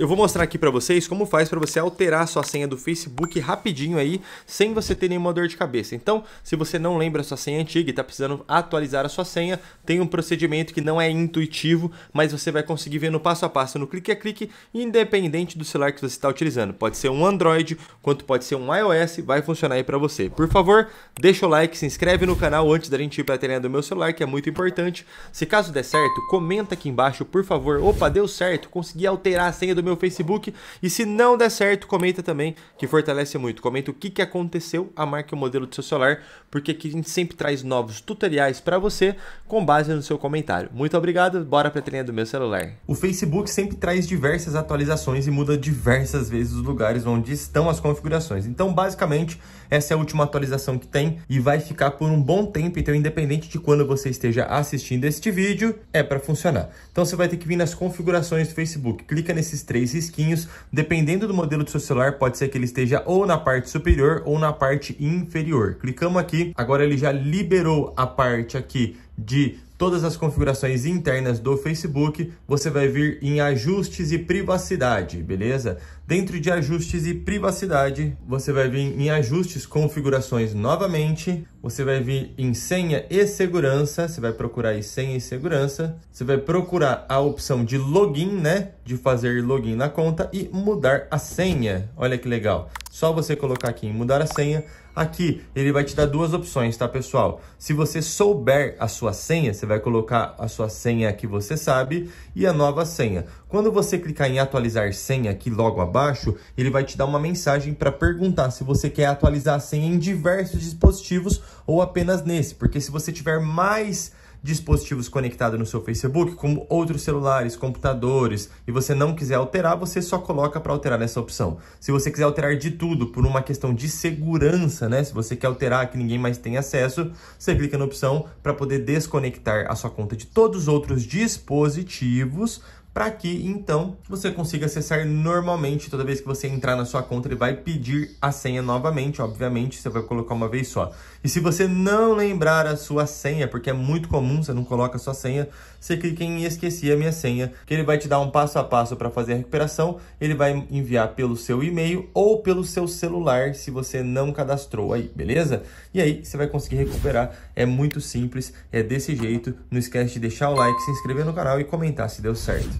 Eu vou mostrar aqui para vocês como faz para você alterar a sua senha do Facebook rapidinho aí, sem você ter nenhuma dor de cabeça. Então, se você não lembra a sua senha antiga e está precisando atualizar a sua senha, tem um procedimento que não é intuitivo, mas você vai conseguir ver no passo a passo, no clique a clique, independente do celular que você está utilizando. Pode ser um Android, quanto pode ser um iOS, vai funcionar aí para você. Por favor, deixa o like, se inscreve no canal antes da gente ir para a telinha do meu celular, que é muito importante. Se caso der certo, comenta aqui embaixo, por favor. Opa, deu certo, consegui alterar a senha do meu meu Facebook. E se não der certo, comenta também, que fortalece muito. Comenta o que, que aconteceu, a marca e o modelo do seu celular, porque aqui a gente sempre traz novos tutoriais para você com base no seu comentário. Muito obrigado, bora para a trilha do meu celular. O Facebook sempre traz diversas atualizações e muda diversas vezes os lugares onde estão as configurações. Então, basicamente, essa é a última atualização que tem e vai ficar por um bom tempo, então independente de quando você esteja assistindo este vídeo, é para funcionar. Então você vai ter que vir nas configurações do Facebook, clica nesses três três risquinhos. Dependendo do modelo do seu celular, pode ser que ele esteja ou na parte superior ou na parte inferior. Clicamos aqui, agora ele já liberou a parte aqui de todas as configurações internas do Facebook, você vai vir em ajustes e privacidade, beleza? Dentro de ajustes e privacidade, você vai vir em ajustes, configurações novamente, você vai vir em senha e segurança, você vai procurar aí senha e segurança. Você vai procurar a opção de login, né? De fazer login na conta e mudar a senha. Olha que legal. Só você colocar aqui em mudar a senha. Aqui ele vai te dar duas opções, tá pessoal? Se você souber a sua senha, você vai colocar a sua senha que você sabe e a nova senha. Quando você clicar em atualizar senha aqui logo abaixo, ele vai te dar uma mensagem para perguntar se você quer atualizar a senha em diversos dispositivos ou apenas nesse, porque se você tiver mais dispositivos conectados no seu Facebook, como outros celulares, computadores, e você não quiser alterar, você só coloca para alterar nessa opção. Se você quiser alterar de tudo por uma questão de segurança, né? Se você quer alterar que ninguém mais tem acesso, você clica na opção para poder desconectar a sua conta de todos os outros dispositivos para que então você consiga acessar normalmente toda vez que você entrar na sua conta ele vai pedir a senha novamente obviamente você vai colocar uma vez só e se você não lembrar a sua senha porque é muito comum você não coloca a sua senha você clica em esqueci a minha senha que ele vai te dar um passo a passo para fazer a recuperação ele vai enviar pelo seu e-mail ou pelo seu celular se você não cadastrou aí beleza e aí você vai conseguir recuperar é muito simples é desse jeito não esquece de deixar o like se inscrever no canal e comentar se deu certo